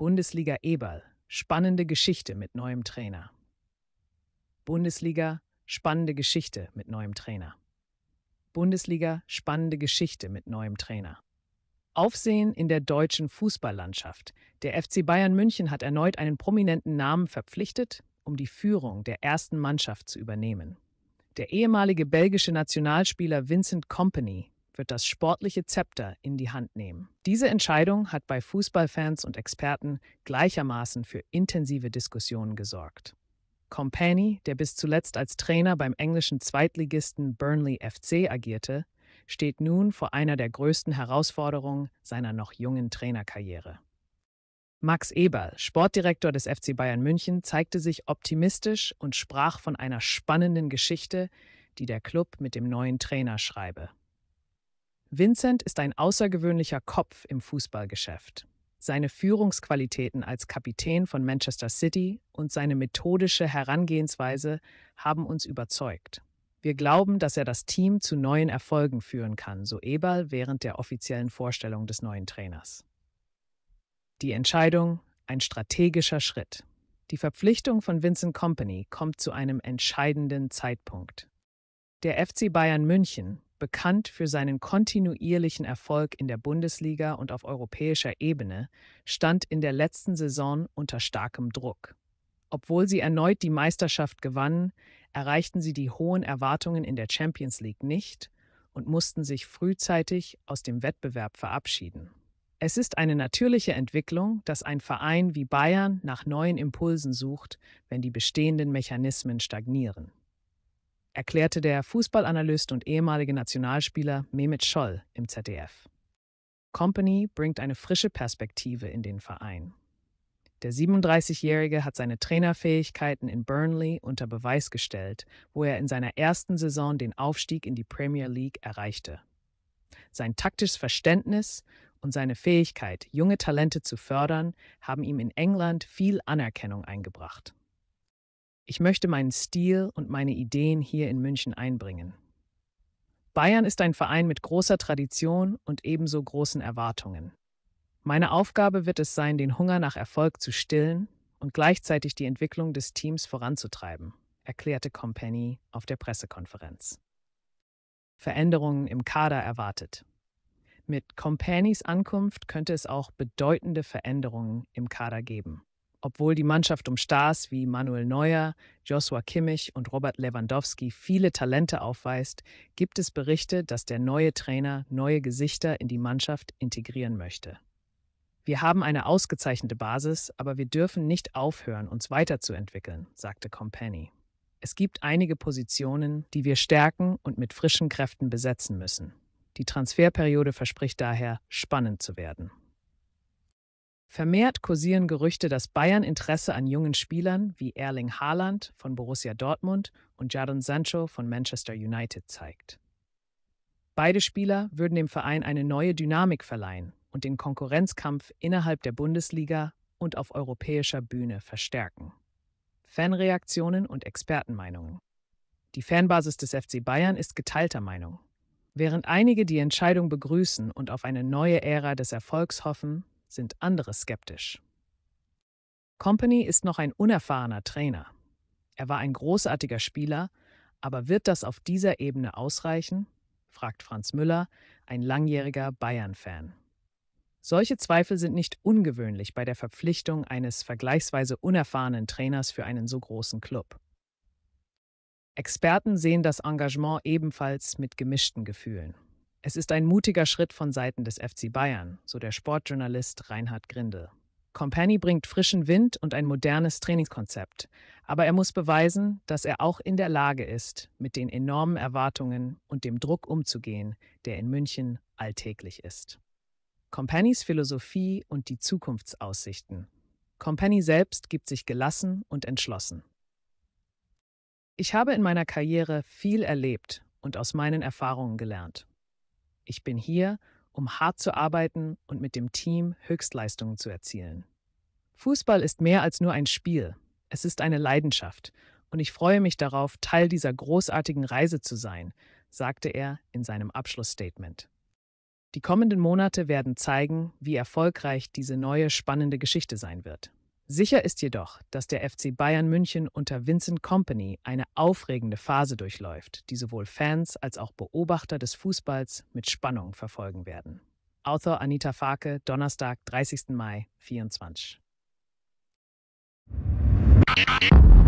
Bundesliga Eberl. Spannende Geschichte mit neuem Trainer. Bundesliga Spannende Geschichte mit neuem Trainer. Bundesliga Spannende Geschichte mit neuem Trainer. Aufsehen in der deutschen Fußballlandschaft. Der FC Bayern München hat erneut einen prominenten Namen verpflichtet, um die Führung der ersten Mannschaft zu übernehmen. Der ehemalige belgische Nationalspieler Vincent Company wird das sportliche Zepter in die Hand nehmen. Diese Entscheidung hat bei Fußballfans und Experten gleichermaßen für intensive Diskussionen gesorgt. Company, der bis zuletzt als Trainer beim englischen Zweitligisten Burnley FC agierte, steht nun vor einer der größten Herausforderungen seiner noch jungen Trainerkarriere. Max Eberl, Sportdirektor des FC Bayern München, zeigte sich optimistisch und sprach von einer spannenden Geschichte, die der Club mit dem neuen Trainer schreibe. Vincent ist ein außergewöhnlicher Kopf im Fußballgeschäft. Seine Führungsqualitäten als Kapitän von Manchester City und seine methodische Herangehensweise haben uns überzeugt. Wir glauben, dass er das Team zu neuen Erfolgen führen kann, so Eberl während der offiziellen Vorstellung des neuen Trainers. Die Entscheidung, ein strategischer Schritt. Die Verpflichtung von Vincent Company kommt zu einem entscheidenden Zeitpunkt. Der FC Bayern München, Bekannt für seinen kontinuierlichen Erfolg in der Bundesliga und auf europäischer Ebene, stand in der letzten Saison unter starkem Druck. Obwohl sie erneut die Meisterschaft gewannen, erreichten sie die hohen Erwartungen in der Champions League nicht und mussten sich frühzeitig aus dem Wettbewerb verabschieden. Es ist eine natürliche Entwicklung, dass ein Verein wie Bayern nach neuen Impulsen sucht, wenn die bestehenden Mechanismen stagnieren erklärte der Fußballanalyst und ehemalige Nationalspieler Mehmet Scholl im ZDF. Company bringt eine frische Perspektive in den Verein. Der 37-Jährige hat seine Trainerfähigkeiten in Burnley unter Beweis gestellt, wo er in seiner ersten Saison den Aufstieg in die Premier League erreichte. Sein taktisches Verständnis und seine Fähigkeit, junge Talente zu fördern, haben ihm in England viel Anerkennung eingebracht. Ich möchte meinen Stil und meine Ideen hier in München einbringen. Bayern ist ein Verein mit großer Tradition und ebenso großen Erwartungen. Meine Aufgabe wird es sein, den Hunger nach Erfolg zu stillen und gleichzeitig die Entwicklung des Teams voranzutreiben, erklärte Company auf der Pressekonferenz. Veränderungen im Kader erwartet. Mit Companys Ankunft könnte es auch bedeutende Veränderungen im Kader geben. Obwohl die Mannschaft um Stars wie Manuel Neuer, Joshua Kimmich und Robert Lewandowski viele Talente aufweist, gibt es Berichte, dass der neue Trainer neue Gesichter in die Mannschaft integrieren möchte. Wir haben eine ausgezeichnete Basis, aber wir dürfen nicht aufhören, uns weiterzuentwickeln, sagte Company. Es gibt einige Positionen, die wir stärken und mit frischen Kräften besetzen müssen. Die Transferperiode verspricht daher, spannend zu werden. Vermehrt kursieren Gerüchte, dass Bayern Interesse an jungen Spielern wie Erling Haaland von Borussia Dortmund und Jadon Sancho von Manchester United zeigt. Beide Spieler würden dem Verein eine neue Dynamik verleihen und den Konkurrenzkampf innerhalb der Bundesliga und auf europäischer Bühne verstärken. Fanreaktionen und Expertenmeinungen. Die Fanbasis des FC Bayern ist geteilter Meinung. Während einige die Entscheidung begrüßen und auf eine neue Ära des Erfolgs hoffen, sind andere skeptisch. Company ist noch ein unerfahrener Trainer. Er war ein großartiger Spieler, aber wird das auf dieser Ebene ausreichen? fragt Franz Müller, ein langjähriger Bayern-Fan. Solche Zweifel sind nicht ungewöhnlich bei der Verpflichtung eines vergleichsweise unerfahrenen Trainers für einen so großen Club. Experten sehen das Engagement ebenfalls mit gemischten Gefühlen. Es ist ein mutiger Schritt von Seiten des FC Bayern, so der Sportjournalist Reinhard Grindel. Company bringt frischen Wind und ein modernes Trainingskonzept, aber er muss beweisen, dass er auch in der Lage ist, mit den enormen Erwartungen und dem Druck umzugehen, der in München alltäglich ist. Companys Philosophie und die Zukunftsaussichten. Company selbst gibt sich gelassen und entschlossen. Ich habe in meiner Karriere viel erlebt und aus meinen Erfahrungen gelernt. Ich bin hier, um hart zu arbeiten und mit dem Team Höchstleistungen zu erzielen. Fußball ist mehr als nur ein Spiel. Es ist eine Leidenschaft. Und ich freue mich darauf, Teil dieser großartigen Reise zu sein, sagte er in seinem Abschlussstatement. Die kommenden Monate werden zeigen, wie erfolgreich diese neue spannende Geschichte sein wird. Sicher ist jedoch, dass der FC Bayern München unter Vincent Company eine aufregende Phase durchläuft, die sowohl Fans als auch Beobachter des Fußballs mit Spannung verfolgen werden. Author Anita Farke, Donnerstag, 30. Mai 2024.